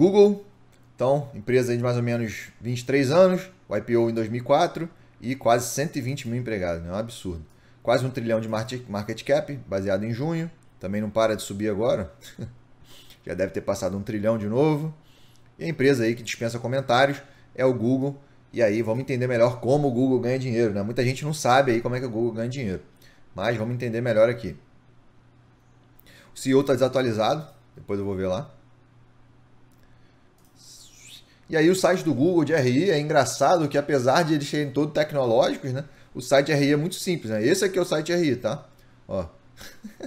Google, então, empresa de mais ou menos 23 anos, o IPO em 2004 e quase 120 mil empregados, né? É um absurdo. Quase um trilhão de market cap, baseado em junho, também não para de subir agora, já deve ter passado um trilhão de novo. E a empresa aí que dispensa comentários é o Google, e aí vamos entender melhor como o Google ganha dinheiro, né? Muita gente não sabe aí como é que o Google ganha dinheiro, mas vamos entender melhor aqui. O CEO está desatualizado, depois eu vou ver lá. E aí o site do Google de RI é engraçado que apesar de eles serem todos tecnológicos, né? O site RI é muito simples, né? Esse aqui é o site RI, tá? Ó.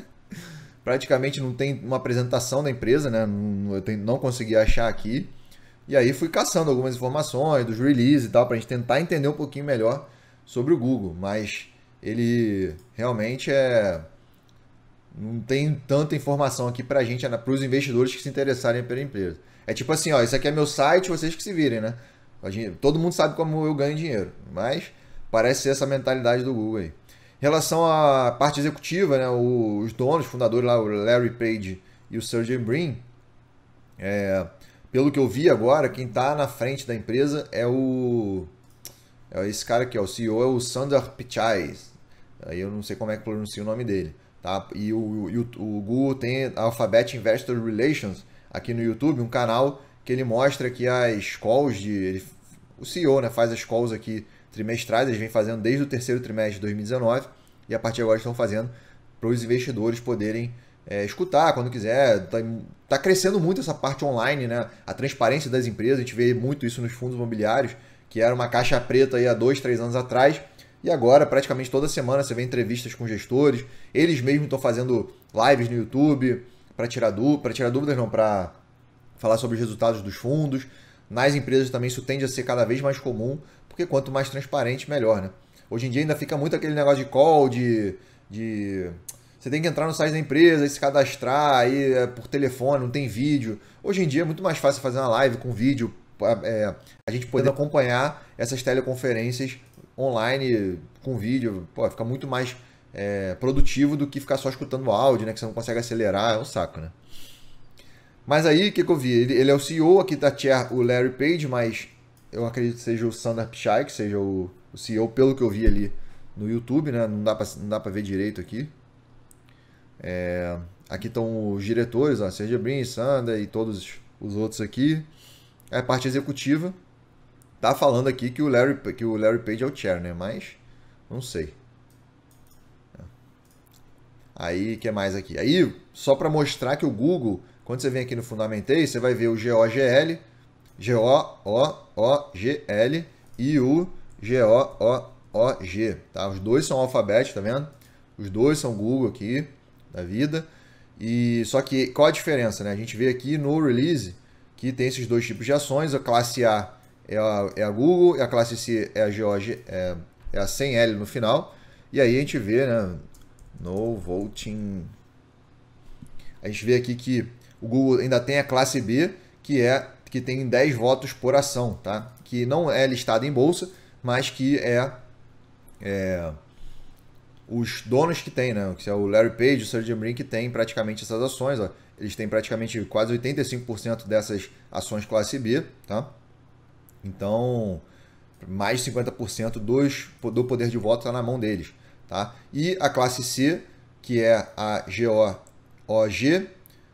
Praticamente não tem uma apresentação da empresa, né? Não, eu não consegui achar aqui. E aí fui caçando algumas informações dos releases e tal pra gente tentar entender um pouquinho melhor sobre o Google, mas ele realmente é não tem tanta informação aqui para a gente, né, para os investidores que se interessarem pela empresa. É tipo assim, ó, isso aqui é meu site, vocês que se virem, né? Todo mundo sabe como eu ganho dinheiro, mas parece ser essa mentalidade do Google aí. Em relação à parte executiva, né, os donos, fundadores lá, o Larry Page e o Sergey Brin, é, pelo que eu vi agora, quem está na frente da empresa é o é esse cara aqui, ó, o CEO é o Sander Pichai. Aí eu não sei como é que pronuncia o nome dele. Tá? E o, o, o Google tem a Alphabet Investor Relations, aqui no YouTube, um canal que ele mostra aqui as calls de. Ele, o CEO né, faz as calls aqui trimestrais, eles vêm fazendo desde o terceiro trimestre de 2019 e a partir de agora estão fazendo para os investidores poderem é, escutar quando quiser. Está tá crescendo muito essa parte online, né? a transparência das empresas, a gente vê muito isso nos fundos imobiliários, que era uma caixa preta aí há dois, três anos atrás. E agora, praticamente toda semana, você vê entrevistas com gestores, eles mesmos estão fazendo lives no YouTube, para tirar dúvidas, para tirar dúvidas não, para falar sobre os resultados dos fundos. Nas empresas também isso tende a ser cada vez mais comum, porque quanto mais transparente, melhor, né? Hoje em dia ainda fica muito aquele negócio de call, de, de... Você tem que entrar no site da empresa e se cadastrar, aí é por telefone, não tem vídeo. Hoje em dia é muito mais fácil fazer uma live com vídeo, é, a gente poder acompanhar essas teleconferências online com vídeo, pô, fica muito mais é, produtivo do que ficar só escutando áudio, né? Que você não consegue acelerar, é um saco, né? Mas aí, o que, que, eu vi? Ele, ele, é o CEO aqui da Tier, o Larry Page, mas eu acredito que seja o Sander Pichai, que seja o, o CEO, pelo que eu vi ali no YouTube, né? Não dá pra, não dá pra ver direito aqui. É, aqui estão os diretores, ó, Sergio Brin, Sander e todos os outros aqui. É a parte executiva tá falando aqui que o Larry, que o Larry Page é o chair, né? Mas não sei. Aí, o que mais aqui? Aí, só para mostrar que o Google, quando você vem aqui no Fundamentei, você vai ver o GOGL, G-O-O-O-G-L e o G-O-O-O-G, tá? Os dois são alfabeto, tá vendo? Os dois são Google aqui, da vida. E só que qual a diferença, né? A gente vê aqui no release que tem esses dois tipos de ações, a classe A é a, é a Google e a classe C é a GOG, é, é a sem L no final. E aí a gente vê, né, no voting. A gente vê aqui que o Google ainda tem a classe B, que é que tem 10 votos por ação, tá? Que não é listado em bolsa, mas que é, é os donos que tem, né? Que é o Larry Page, o Sergey Brin, que tem praticamente essas ações. Ó. Eles têm praticamente quase 85% dessas ações classe B, tá? Então, mais de 50% dos, do poder de voto está na mão deles. Tá? E a classe C, que é a GOOG,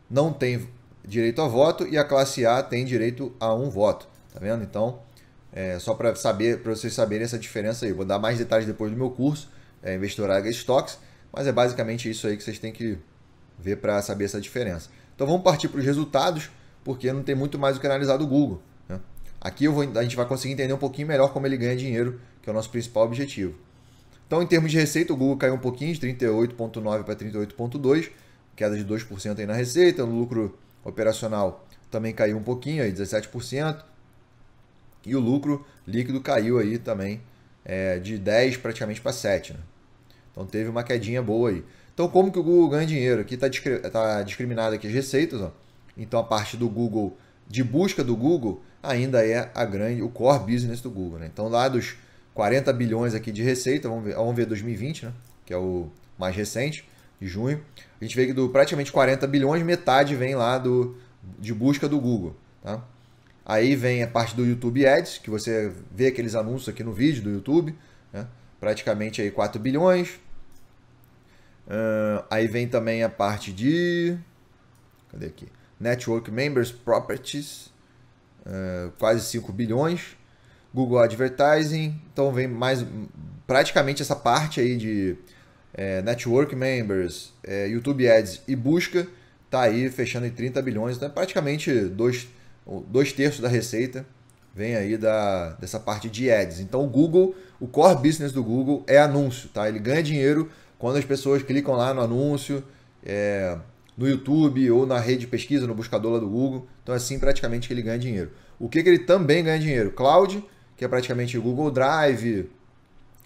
não tem direito a voto e a classe A tem direito a um voto. Tá vendo? Então, é, só para saber, para vocês saberem essa diferença aí. Vou dar mais detalhes depois do meu curso, é, Investor Aga Stocks, mas é basicamente isso aí que vocês têm que ver para saber essa diferença. Então vamos partir para os resultados, porque não tem muito mais o que analisar do Google. Né? Aqui vou, a gente vai conseguir entender um pouquinho melhor como ele ganha dinheiro, que é o nosso principal objetivo. Então, em termos de receita, o Google caiu um pouquinho, de 38,9 para 38,2, queda de 2% aí na receita. No lucro operacional também caiu um pouquinho, aí 17%. E o lucro líquido caiu aí também é, de 10 praticamente para 7. Né? Então teve uma quedinha boa aí. Então como que o Google ganha dinheiro? Aqui está discri tá discriminado aqui as receitas. Ó. Então a parte do Google, de busca do Google, ainda é a grande, o core business do Google. Né? Então lá dos 40 bilhões aqui de receita, vamos ver, vamos ver 2020, né? que é o mais recente, de junho. A gente vê que do praticamente 40 bilhões, metade vem lá do, de busca do Google. Tá? Aí vem a parte do YouTube Ads, que você vê aqueles anúncios aqui no vídeo do YouTube, né? praticamente aí 4 bilhões. Uh, aí vem também a parte de. Cadê aqui? Network Members Properties, uh, quase 5 bilhões. Google Advertising, então vem mais praticamente essa parte aí de é, Network Members, é, YouTube Ads e busca, tá aí fechando em 30 bilhões, então é praticamente dois, dois terços da receita vem aí da, dessa parte de ads. Então o Google, o core business do Google é anúncio, tá? Ele ganha dinheiro quando as pessoas clicam lá no anúncio, é, no YouTube ou na rede de pesquisa, no buscador lá do Google. Então é assim praticamente que ele ganha dinheiro. O que, que ele também ganha dinheiro? Cloud, que é praticamente Google Drive,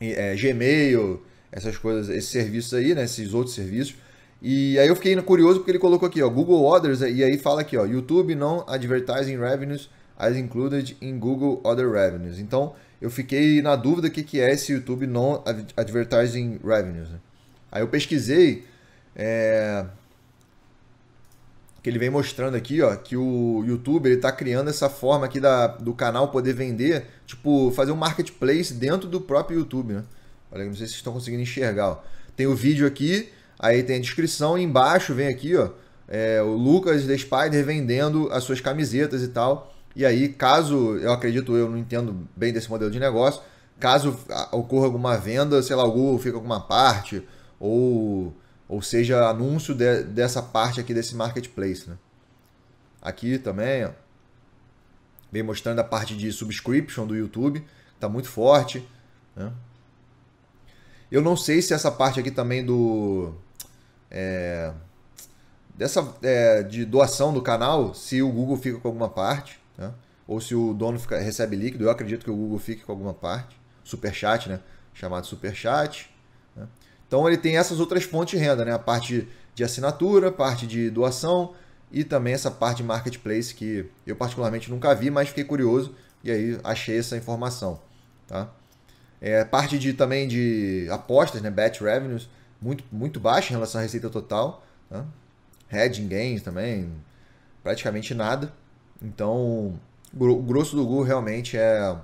é, Gmail, essas coisas, esses serviços aí, né, esses outros serviços. E aí eu fiquei curioso porque ele colocou aqui, ó, Google Others, e aí fala aqui, ó, YouTube não advertising revenues as included in Google Other Revenues. Então, eu fiquei na dúvida o que, que é esse YouTube não advertising revenues. Né? Aí eu pesquisei, é, que ele vem mostrando aqui, ó, que o YouTube ele tá criando essa forma aqui da, do canal poder vender, tipo, fazer um marketplace dentro do próprio YouTube, né? Olha, não sei se vocês estão conseguindo enxergar, ó. Tem o vídeo aqui, aí tem a descrição, embaixo vem aqui, ó, é, o Lucas The Spider vendendo as suas camisetas e tal. E aí, caso, eu acredito, eu não entendo bem desse modelo de negócio, caso ocorra alguma venda, sei lá, o Google fica alguma parte, ou ou seja, anúncio de, dessa parte aqui desse marketplace. Né? Aqui também ó, vem mostrando a parte de subscription do YouTube, tá muito forte. Né? Eu não sei se essa parte aqui também do. É, dessa é, de doação do canal, se o Google fica com alguma parte, né? ou se o dono fica, recebe líquido. Eu acredito que o Google fique com alguma parte. Superchat, né? Chamado superchat. Né? Então ele tem essas outras fontes de renda, né? A parte de assinatura, parte de doação e também essa parte de marketplace que eu particularmente nunca vi, mas fiquei curioso e aí achei essa informação, tá? É, parte de também de apostas, né? Bet revenues muito muito baixa em relação à receita total, tá? Hedging gains também praticamente nada. Então o grosso do Google realmente é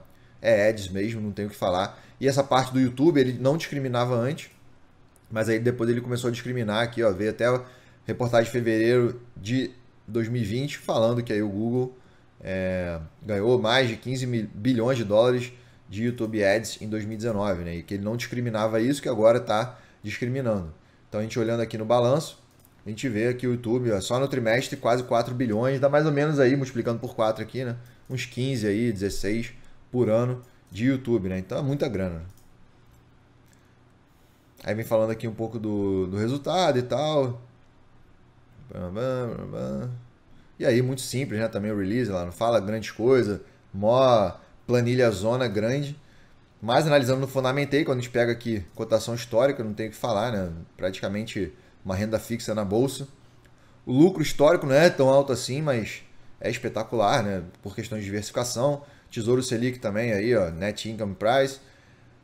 é ads mesmo, não tenho o que falar. E essa parte do YouTube ele não discriminava antes, mas aí depois ele começou a discriminar aqui, ó, veio até a reportagem de fevereiro de 2020 falando que aí o Google é, ganhou mais de 15 bilhões de dólares de YouTube Ads em 2019, né? E que ele não discriminava isso, que agora está discriminando. Então a gente olhando aqui no balanço, a gente vê que o YouTube, ó, só no trimestre, quase 4 bilhões, dá mais ou menos aí, multiplicando por 4 aqui, né? Uns 15 aí, 16 por ano de YouTube, né? Então é muita grana. Aí vem falando aqui um pouco do, do resultado e tal. E aí, muito simples, né? Também o release lá, não fala grande coisa, mó planilha zona grande. Mas analisando no Fundamentei, quando a gente pega aqui cotação histórica, não tem o que falar, né? Praticamente uma renda fixa na bolsa. O lucro histórico não é tão alto assim, mas é espetacular, né? Por questões de diversificação. Tesouro Selic também aí, ó, Net Income Price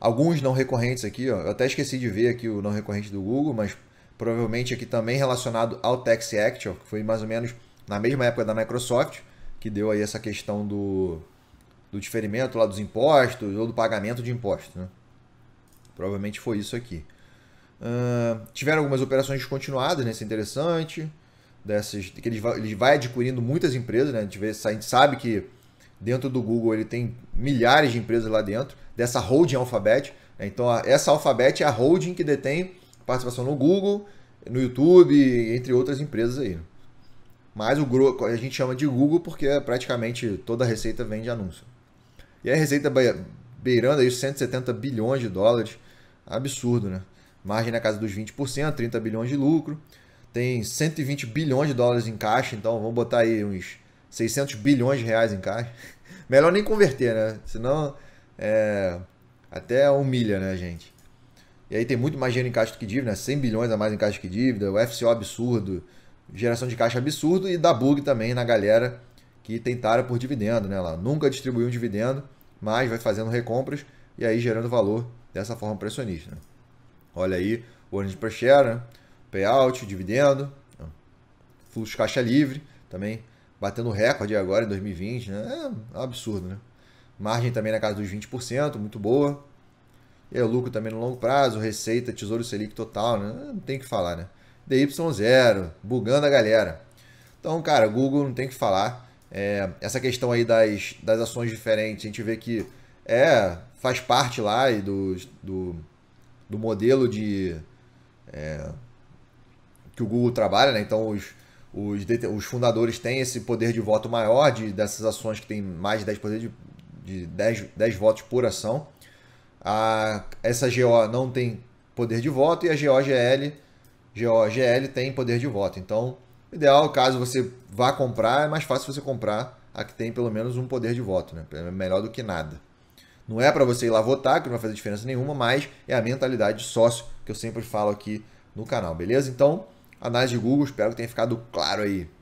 alguns não recorrentes aqui, ó. Eu até esqueci de ver aqui o não recorrente do Google, mas provavelmente aqui também relacionado ao Tax Act, ó, que foi mais ou menos na mesma época da Microsoft, que deu aí essa questão do, do diferimento lá dos impostos ou do pagamento de impostos. Né? Provavelmente foi isso aqui. Uh, tiveram algumas operações descontinuadas, né? isso é interessante. Dessas, que ele vai, ele vai adquirindo muitas empresas, né? a, gente vê, a gente sabe que dentro do Google ele tem milhares de empresas lá dentro dessa holding Alphabet. Né? Então, essa Alphabet é a holding que detém participação no Google, no YouTube, entre outras empresas aí. Né? Mas o a gente chama de Google porque praticamente toda a receita vem de anúncio. E a receita beirando aí os 170 bilhões de dólares, absurdo, né? Margem na casa dos 20%, 30 bilhões de lucro, tem 120 bilhões de dólares em caixa, então vamos botar aí uns 600 bilhões de reais em caixa. Melhor nem converter, né? Senão é, até humilha, né, gente? E aí tem muito mais dinheiro em caixa do que dívida, né? 100 bilhões a mais em caixa do que dívida, o FCO absurdo, geração de caixa absurdo e dá bug também na galera que tentara por dividendo, né? Ela nunca distribuiu um dividendo, mas vai fazendo recompras e aí gerando valor dessa forma pressionista. Né? Olha aí o earnings per share, né? payout, dividendo, fluxo caixa livre também batendo recorde agora em 2020, né? É um absurdo, né? Margem também na casa dos 20%, muito boa. E aí, lucro também no longo prazo, receita, tesouro Selic total, né? Não tem que falar, né? DY0, bugando a galera. Então, cara, Google não tem que falar. É, essa questão aí das, das ações diferentes, a gente vê que é, faz parte lá e do, do, do modelo de é, que o Google trabalha, né? Então, os, os, os fundadores têm esse poder de voto maior de, dessas ações que têm mais de 10%, de, de 10, 10 votos por ação. A, essa GO não tem poder de voto e a GOGL, GOGL tem poder de voto. Então, o ideal, caso você vá comprar, é mais fácil você comprar a que tem pelo menos um poder de voto, né? É melhor do que nada. Não é para você ir lá votar, que não vai fazer diferença nenhuma, mas é a mentalidade de sócio que eu sempre falo aqui no canal, beleza? Então, análise de Google, espero que tenha ficado claro aí.